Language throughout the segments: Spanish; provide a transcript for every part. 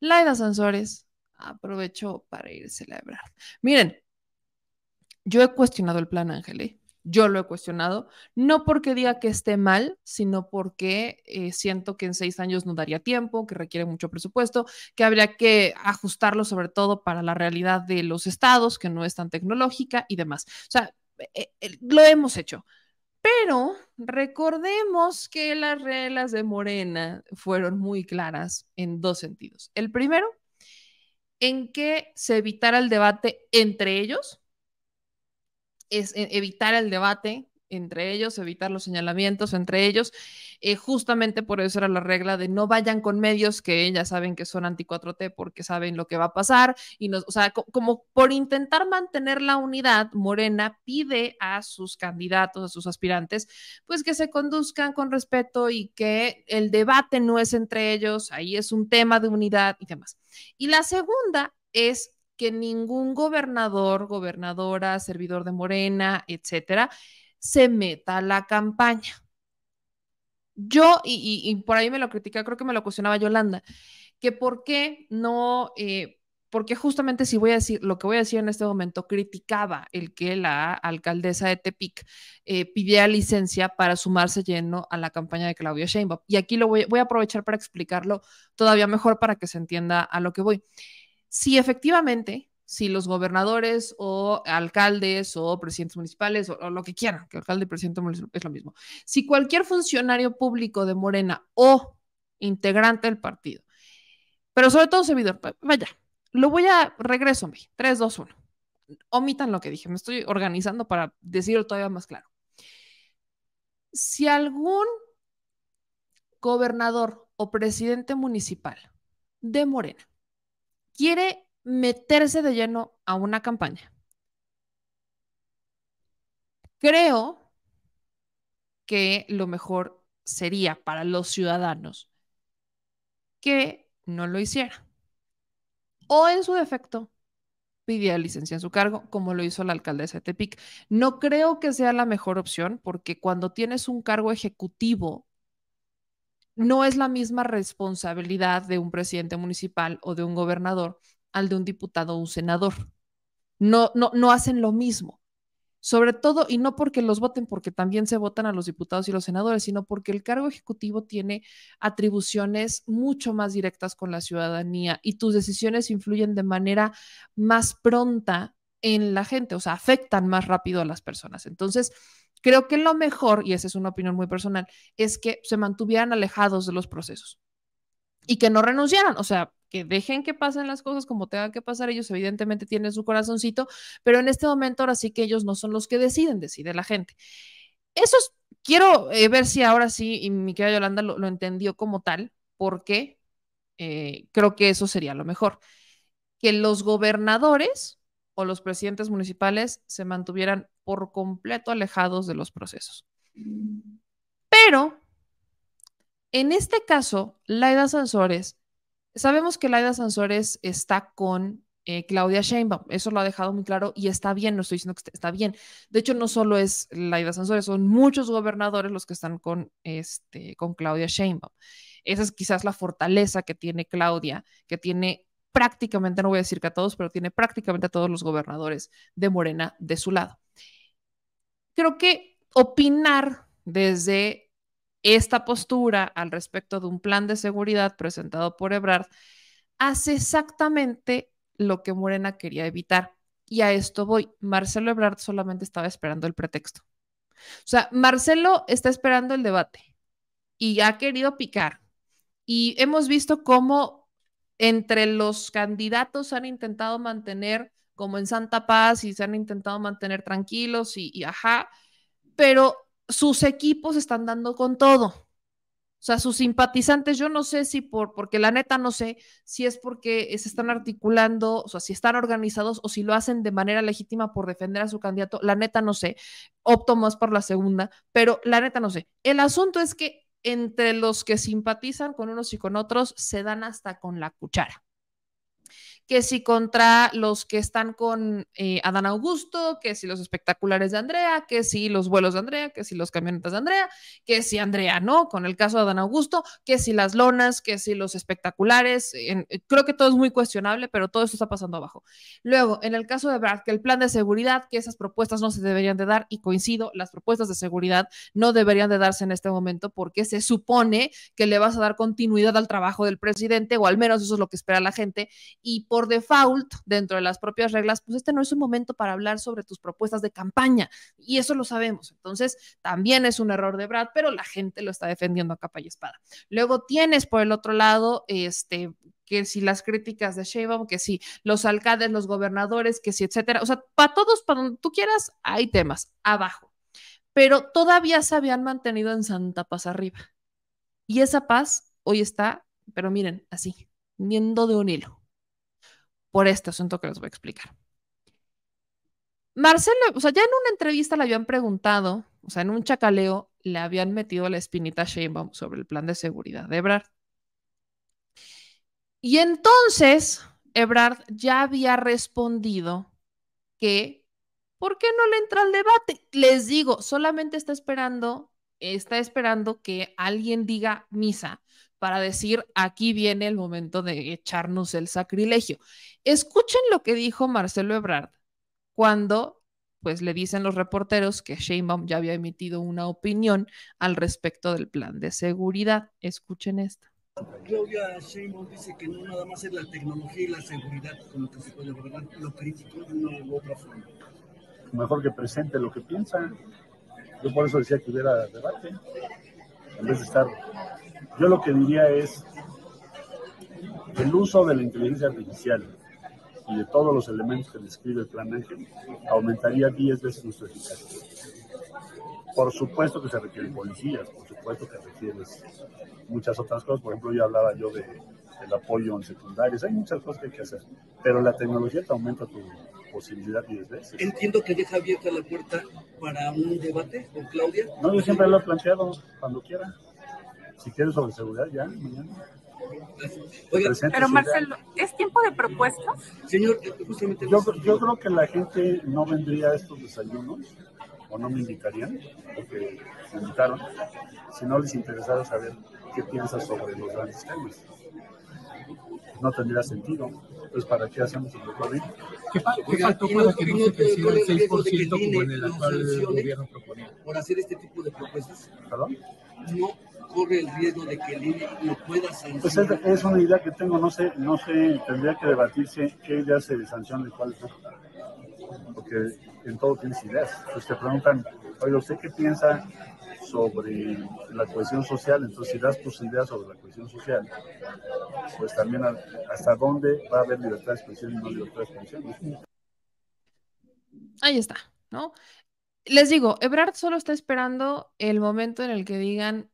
Laida Sansores aprovecho para ir a celebrar. Miren, yo he cuestionado el plan Ángel, yo lo he cuestionado, no porque diga que esté mal, sino porque eh, siento que en seis años no daría tiempo, que requiere mucho presupuesto, que habría que ajustarlo sobre todo para la realidad de los estados, que no es tan tecnológica y demás. O sea, eh, eh, lo hemos hecho. Pero recordemos que las reglas de Morena fueron muy claras en dos sentidos. El primero, en que se evitara el debate entre ellos, es e, evitar el debate entre ellos, evitar los señalamientos entre ellos. Eh, justamente por eso era la regla de no vayan con medios que ya saben que son anti-4T porque saben lo que va a pasar. Y nos, o sea, como por intentar mantener la unidad, Morena pide a sus candidatos, a sus aspirantes, pues que se conduzcan con respeto y que el debate no es entre ellos, ahí es un tema de unidad y demás. Y la segunda es que ningún gobernador, gobernadora, servidor de Morena, etcétera, se meta la campaña. Yo, y, por ahí me lo critica, creo que me lo cuestionaba Yolanda, que por qué no, eh, porque justamente si voy a decir lo que voy a decir en este momento, criticaba el que la alcaldesa de Tepic eh, pidiera licencia para sumarse lleno a la campaña de Claudio Sheinbaum. Y aquí lo voy, voy a aprovechar para explicarlo todavía mejor para que se entienda a lo que voy. Si efectivamente si los gobernadores o alcaldes o presidentes municipales o, lo que quieran, que alcalde y presidente municipal es lo mismo, si cualquier funcionario público de Morena o integrante del partido, pero sobre todo servidor, vaya, lo voy a, regreso, 3, 2, 1. Omitan lo que dije, me estoy organizando para decirlo todavía más claro. Si algún gobernador o presidente municipal de Morena quiere meterse de lleno a una campaña. Creo que lo mejor sería para los ciudadanos que no lo hiciera. O en su defecto, pidiera licencia en su cargo, como lo hizo la alcaldesa de Tepic. No creo que sea la mejor opción porque cuando tienes un cargo ejecutivo, no es la misma responsabilidad de un presidente municipal o de un gobernador al de un diputado o un senador. No, no, no hacen lo mismo. Sobre todo, y no porque los voten, porque también se votan a los diputados y los senadores, sino porque el cargo ejecutivo tiene atribuciones mucho más directas con la ciudadanía y tus decisiones influyen de manera más pronta en la gente, o sea, afectan más rápido a las personas. Entonces, creo que lo mejor, y esa es una opinión muy personal, es que se mantuvieran alejados de los procesos y que no renunciaran. O sea, que dejen que pasen las cosas como tengan que pasar. Ellos evidentemente tienen su corazoncito, pero en este momento ahora sí que ellos no son los que deciden, decide la gente. Eso quiero eh, ver si ahora sí, y mi querida Yolanda lo, entendió como tal, porque eh, creo que eso sería lo mejor, que los gobernadores o los presidentes municipales se mantuvieran por completo alejados de los procesos. Mm. Pero, en este caso, Laida Sansores Sabemos que Laida Sansores está con eh, Claudia Sheinbaum, eso lo ha dejado muy claro y está bien, no estoy diciendo que está bien. De hecho, no solo es Laida Sansores, son muchos gobernadores los que están con, este, con Claudia Sheinbaum. Esa es quizás la fortaleza que tiene Claudia, que tiene prácticamente, no voy a decir que a todos, pero tiene prácticamente a todos los gobernadores de Morena de su lado. Creo que opinar desde esta postura al respecto de un plan de seguridad presentado por Ebrard hace exactamente lo que Morena quería evitar. Y a esto voy. Marcelo Ebrard solamente estaba esperando el pretexto. O sea, Marcelo está esperando el debate y ha querido picar. Y hemos visto cómo entre los candidatos han intentado mantener como en Santa Paz y se han intentado mantener tranquilos y, y ajá, pero sus equipos están dando con todo. O sea, sus simpatizantes, yo no sé si por, porque la neta no sé si es porque se están articulando, o sea, si están organizados o si lo hacen de manera legítima por defender a su candidato, la neta no sé. Opto más por la segunda, pero la neta no sé. El asunto es que entre los que simpatizan con unos y con otros se dan hasta con la cuchara que si contra los que están con eh, Adán Augusto, que si los espectaculares de Andrea, que si los vuelos de Andrea, que si los camionetas de Andrea, que si Andrea, ¿no? Con el caso de Adán Augusto, que si las lonas, que si los espectaculares, eh, creo que todo es muy cuestionable, pero todo esto está pasando abajo. Luego, en el caso de Brad, que el plan de seguridad, que esas propuestas no se deberían de dar, y coincido, las propuestas de seguridad no deberían de darse en este momento porque se supone que le vas a dar continuidad al trabajo del presidente, o al menos eso es lo que espera la gente, y por por default, dentro de las propias reglas, pues este no es un momento para hablar sobre tus propuestas de campaña. Y eso lo sabemos. Entonces, también es un error de Brad, pero la gente lo está defendiendo a capa y espada. Luego tienes por el otro lado, este, que si las críticas de Sheinbaum, que si los alcaldes, los gobernadores, que si etcétera. O sea, para todos, para donde tú quieras, hay temas abajo. Pero todavía se habían mantenido en santa paz arriba. Y esa paz hoy está, pero miren, así, viendo de un hilo por este asunto que les voy a explicar. Marcelo, o sea, ya en una entrevista le habían preguntado, o sea, en un chacaleo le habían metido la espinita a Sheinbaum sobre el plan de seguridad de Ebrard. Y entonces Ebrard ya había respondido que, ¿por qué no le entra al debate? Les digo, solamente está esperando, está esperando que alguien diga misa para decir, aquí viene el momento de echarnos el sacrilegio. Escuchen lo que dijo Marcelo Ebrard cuando pues le dicen los reporteros que Sheinbaum ya había emitido una opinión al respecto del plan de seguridad. Escuchen esta. Claudia Sheinbaum dice que no nada más es la tecnología y la seguridad con lo que se puede abordar lo crítico de una u otra forma. Mejor que presente lo que piensa. Yo por eso decía que hubiera debate, en vez de estar yo lo que diría es, el uso de la inteligencia artificial y de todos los elementos que describe el plan Ángel aumentaría 10 veces nuestra eficacia. Por supuesto que se requieren policías, por supuesto que requieres muchas otras cosas. Por ejemplo, yo hablaba yo de, del apoyo en secundarios Hay muchas cosas que hay que hacer, pero la tecnología te aumenta tu posibilidad 10 veces. Entiendo que deja abierta la puerta para un debate con Claudia. No, yo siempre lo he planteado cuando quiera si quieres sobre seguridad ya mañana. pero Marcelo, ¿es tiempo de propuestas? Señor, justamente... Yo, creo que la gente no vendría a estos desayunos o no me invitarían, porque me invitaron, si no les interesara saber qué piensas sobre los grandes temas. No tendría sentido. Entonces, pues, ¿para qué hacemos el recorrido? ¿Qué, ¿Qué, faltó para que no se creciera el 6% como en el actual gobierno proponía? Por hacer este tipo de propuestas. ¿Perdón? No corre el riesgo de que el INE lo pueda sancionar? Pues es, una idea que tengo, no sé, no sé, tendría que debatirse qué idea se sanciona y cuál no. Porque en todo tienes ideas. Pues te preguntan, oye, ¿usted qué piensa sobre la cohesión social? Entonces, si das tus ideas sobre la cohesión social, pues también hasta dónde va a haber libertad de expresión y no libertad de expresión. Ahí está, ¿no? Les digo, Ebrard solo está esperando el momento en el que digan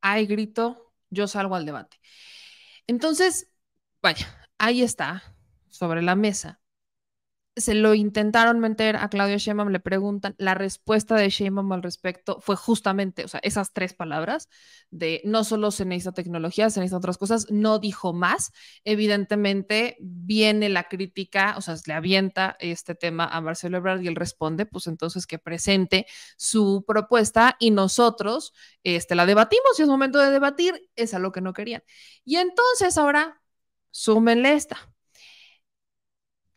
hay grito, yo salgo al debate. Entonces, vaya, ahí está sobre la mesa se lo intentaron meter a Claudia Sheinbaum, le preguntan, la respuesta de Sheinbaum al respecto fue justamente, o sea, esas tres palabras de no solo se necesita tecnología, se necesitan otras cosas, no dijo más. Evidentemente viene la crítica, o sea, le avienta este tema a Marcelo Ebrard y él responde, pues entonces que presente su propuesta y nosotros este, la debatimos, y es momento de debatir, es a lo que no querían. Y entonces ahora, súmenle esta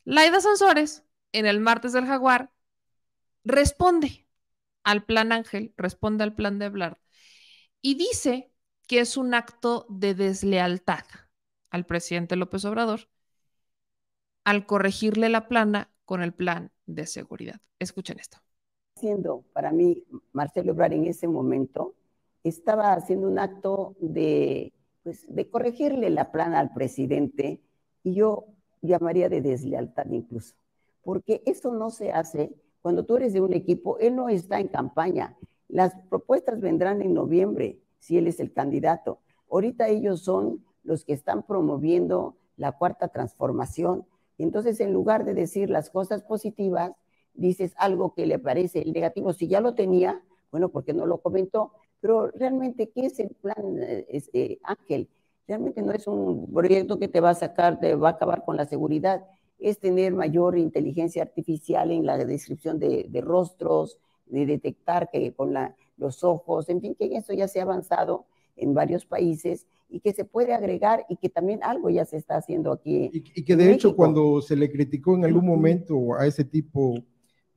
Laida Sansores, en el martes del jaguar, responde al plan Ángel, responde al plan de hablar y dice que es un acto de deslealtad al presidente López Obrador al corregirle la plana con el plan de seguridad. Escuchen esto. Haciendo para mí Marcelo Obrador en ese momento estaba haciendo un acto de pues, de corregirle la plana al presidente y yo llamaría de deslealtad incluso, porque eso no se hace cuando tú eres de un equipo, él no está en campaña, las propuestas vendrán en noviembre si él es el candidato. Ahorita ellos son los que están promoviendo la cuarta transformación. Entonces, en lugar de decir las cosas positivas, dices algo que le parece negativo. Si ya lo tenía, bueno, porque no lo comentó, pero realmente, ¿qué es el plan, eh, eh, Ángel? Realmente no es un proyecto que te va a sacar, te va a acabar con la seguridad. Es tener mayor inteligencia artificial en la descripción de, rostros, de detectar que con los ojos, en fin, que eso ya se ha avanzado en varios países y que se puede agregar y que también algo ya se está haciendo aquí. Y, y que de hecho cuando se le criticó en algún momento a ese tipo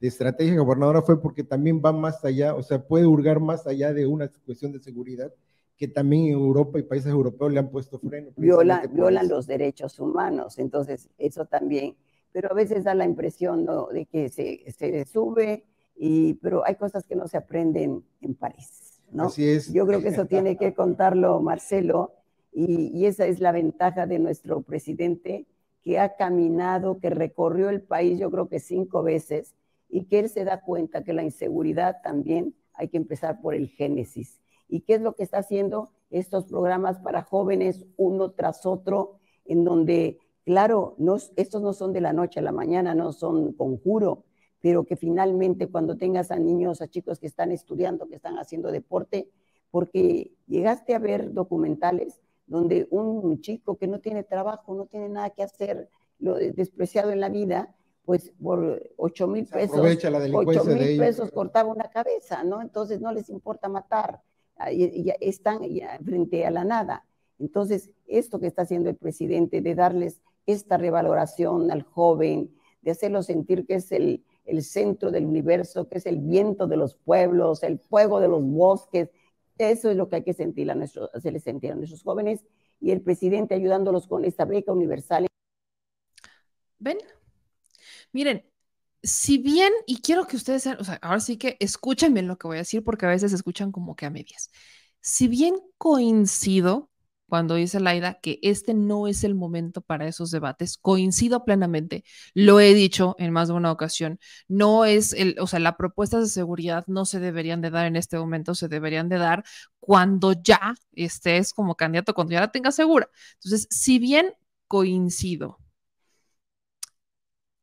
de estrategia gobernadora fue porque también va más allá, o sea, puede hurgar más allá de una cuestión de seguridad que también Europa y países europeos le han puesto freno. violan los derechos humanos, entonces eso también, pero a veces da la impresión de que se, se sube, y, pero hay cosas que no se aprenden en París. ¿no? Así es. Yo creo que eso tiene que contarlo Marcelo, y, y esa es la ventaja de nuestro presidente, que ha caminado, que recorrió el país yo creo que cinco veces, y que él se da cuenta que la inseguridad también hay que empezar por el génesis ¿Y qué es lo que está haciendo estos programas para jóvenes uno tras otro, en donde, claro, estos no son de la noche a la mañana, no son conjuro, pero que finalmente cuando tengas a niños, a chicos que están estudiando, que están haciendo deporte, porque llegaste a ver documentales donde un chico que no tiene trabajo, no tiene nada que hacer, lo despreciado en la vida, pues por 8 mil pesos, 8 mil pesos cortaba una cabeza, ¿no? Entonces no les importa matar. Ah, ya están frente a la nada. Entonces, esto que está haciendo el presidente de darles esta revaloración al joven, de hacerlo sentir que es el, el centro del universo, que es el viento de los pueblos, el fuego de los bosques, eso es lo que hay que sentir a nuestros, sentir a nuestros jóvenes y el presidente ayudándolos con esta beca universal. ¿Ven? Miren, si bien, y quiero que ustedes sean, o sea, ahora sí que escuchen bien lo que voy a decir porque a veces escuchan como que a medias. Si bien coincido cuando dice Laida que este no es el momento para esos debates, coincido plenamente, lo he dicho en más de una ocasión, no es o sea, las propuestas de seguridad no se deberían de dar en este momento, se deberían de dar cuando ya estés como candidato, cuando ya la tengas segura. Entonces, si bien coincido,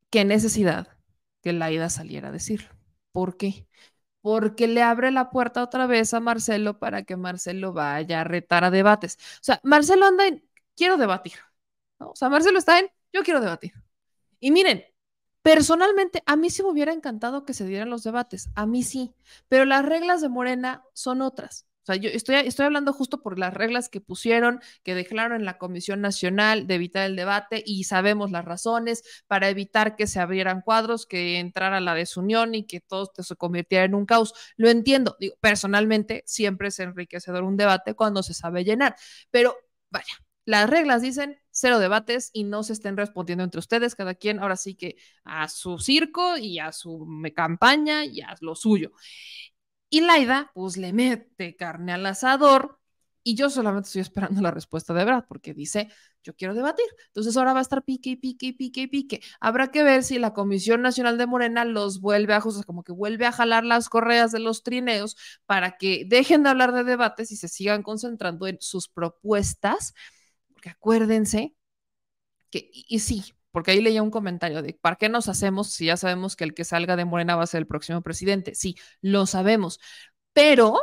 ¿qué necesidad que Laida saliera a decirlo. ¿Por qué? Porque le abre la puerta otra vez a Marcelo para que Marcelo vaya a retar a debates. O sea, Marcelo anda en quiero debatir. O sea, Marcelo está en yo quiero debatir. Y miren, Personalmente, a mí sí me hubiera encantado que se dieran los debates, a mí sí, pero las reglas de Morena son otras. O sea, yo estoy, estoy hablando justo por las reglas que pusieron, que dejaron en la Comisión Nacional de evitar el debate y sabemos las razones para evitar que se abrieran cuadros, que entrara la desunión y que todo se convirtiera en un caos. Lo entiendo, digo, personalmente siempre es enriquecedor un debate cuando se sabe llenar, pero vaya, las reglas dicen cero debates y no se estén respondiendo entre ustedes, cada quien ahora sí que a su circo y a su campaña y a lo suyo. Y Laida, pues le mete carne al asador y yo solamente estoy esperando la respuesta de Brad porque dice, yo quiero debatir. Entonces ahora va a estar pique, y pique, y pique, y pique. Habrá que ver si la Comisión Nacional de Morena los vuelve a, juzgar, como que vuelve a jalar las correas de los trineos para que dejen de hablar de debates y se sigan concentrando en sus propuestas. Porque acuérdense que, y sí, porque ahí leía un comentario de, ¿para qué nos hacemos si ya sabemos que el que salga de Morena va a ser el próximo presidente? Sí, lo sabemos, pero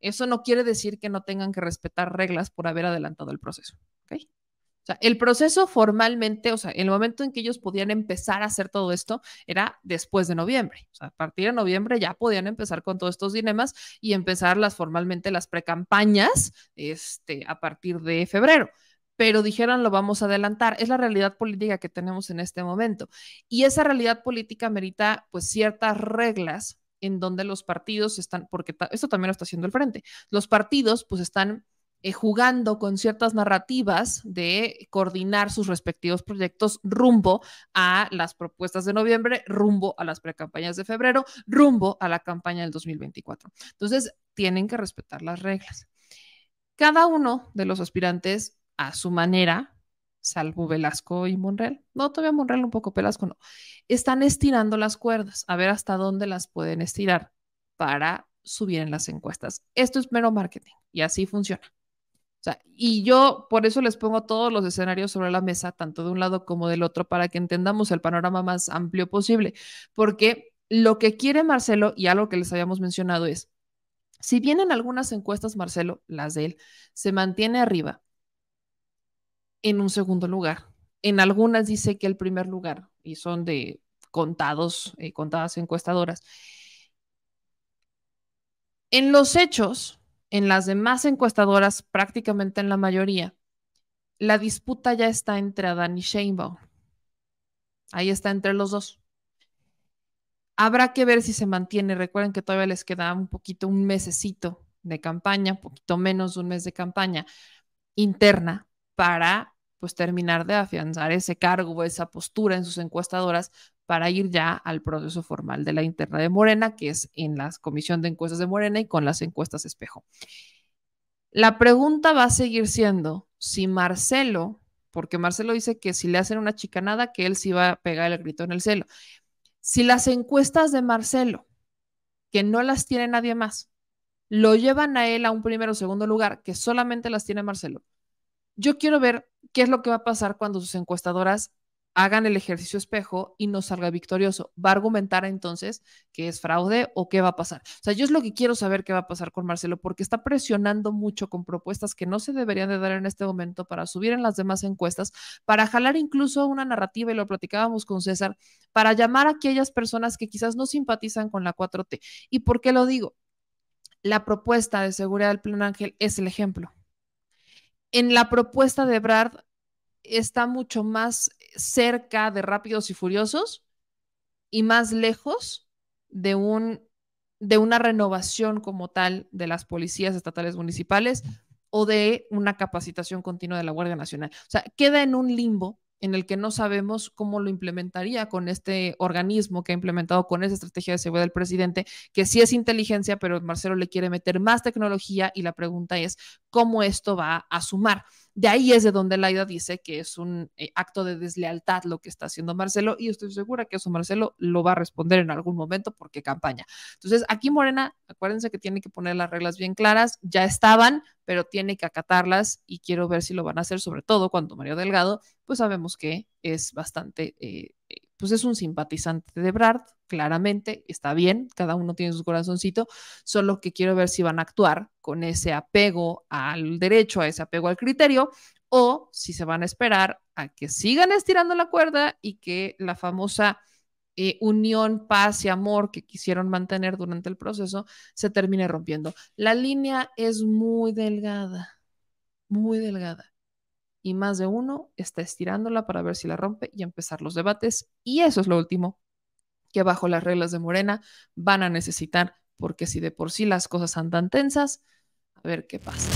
eso no quiere decir que no tengan que respetar reglas por haber adelantado el proceso. O sea, el proceso formalmente, o sea, el momento en que ellos podían empezar a hacer todo esto era después de noviembre. O sea, a partir de noviembre ya podían empezar con todos estos dilemas y empezar las, formalmente las precampañas este, a partir de febrero pero dijeron lo vamos a adelantar. Es la realidad política que tenemos en este momento. Y esa realidad política merita pues ciertas reglas en donde los partidos están, porque esto también lo está haciendo el frente, los partidos pues están eh, jugando con ciertas narrativas de coordinar sus respectivos proyectos rumbo a las propuestas de noviembre, rumbo a las precampañas de febrero, rumbo a la campaña del 2024. Entonces, tienen que respetar las reglas. Cada uno de los aspirantes a su manera, salvo Velasco y Monreal. No, todavía Monreal un poco, Velasco no. Están estirando las cuerdas, a ver hasta dónde las pueden estirar para subir en las encuestas. Esto es mero marketing y así funciona. O sea, y yo por eso les pongo todos los escenarios sobre la mesa, tanto de un lado como del otro, para que entendamos el panorama más amplio posible. Porque lo que quiere Marcelo, y algo que les habíamos mencionado es, si vienen algunas encuestas Marcelo, las de él, se mantiene arriba, en un segundo lugar. En algunas dice que el primer lugar, y son de contados, eh, contadas encuestadoras. En los hechos, en las demás encuestadoras, prácticamente en la mayoría, la disputa ya está entre Adán y Sheinbaum. Ahí está entre los dos. Habrá que ver si se mantiene. Recuerden que todavía les queda un poquito, un mesecito de campaña, poquito menos de un mes de campaña interna para pues terminar de afianzar ese cargo esa postura en sus encuestadoras para ir ya al proceso formal de la interna de Morena, que es en la Comisión de Encuestas de Morena y con las encuestas espejo. La pregunta va a seguir siendo si Marcelo, porque Marcelo dice que si le hacen una chicanada, que él sí va a pegar el grito en el celo Si las encuestas de Marcelo, que no las tiene nadie más, lo llevan a él a un primero o segundo lugar, que solamente las tiene Marcelo, yo quiero ver qué es lo que va a pasar cuando sus encuestadoras hagan el ejercicio espejo y no salga victorioso. ¿Va a argumentar entonces que es fraude o qué va a pasar? O sea, yo es lo que quiero saber qué va a pasar con Marcelo, porque está presionando mucho con propuestas que no se deberían de dar en este momento para subir en las demás encuestas, para jalar incluso una narrativa, y lo platicábamos con César, para llamar a aquellas personas que quizás no simpatizan con la 4T. ¿Y por qué lo digo? La propuesta de seguridad del Plan Ángel es el ejemplo en la propuesta de Brad está mucho más cerca de Rápidos y Furiosos y más lejos de un de una renovación como tal de las policías estatales municipales o de una capacitación continua de la Guardia Nacional. O sea, queda en un limbo en el que no sabemos cómo lo implementaría con este organismo que ha implementado con esa estrategia de seguridad del presidente, que sí es inteligencia, pero Marcelo le quiere meter más tecnología y la pregunta es cómo esto va a sumar. De ahí es de donde Laida dice que es un eh, acto de deslealtad lo que está haciendo Marcelo y estoy segura que eso Marcelo lo va a responder en algún momento porque campaña. Entonces, aquí Morena, acuérdense que tiene que poner las reglas bien claras, ya estaban, pero tiene que acatarlas y quiero ver si lo van a hacer, sobre todo cuando Mario Delgado, pues sabemos que es bastante... Eh, eh, pues es un simpatizante de Brad, claramente, está bien, cada uno tiene su corazoncito, solo que quiero ver si van a actuar con ese apego al derecho, a ese apego al criterio, o si se van a esperar a que sigan estirando la cuerda y que la famosa eh, unión, paz y amor que quisieron mantener durante el proceso se termine rompiendo. La línea es muy delgada, muy delgada y más de uno está estirándola para ver si la rompe y empezar los debates. Y eso es lo último que bajo las reglas de Morena van a necesitar, porque si de por sí las cosas andan tensas, a ver qué pasa.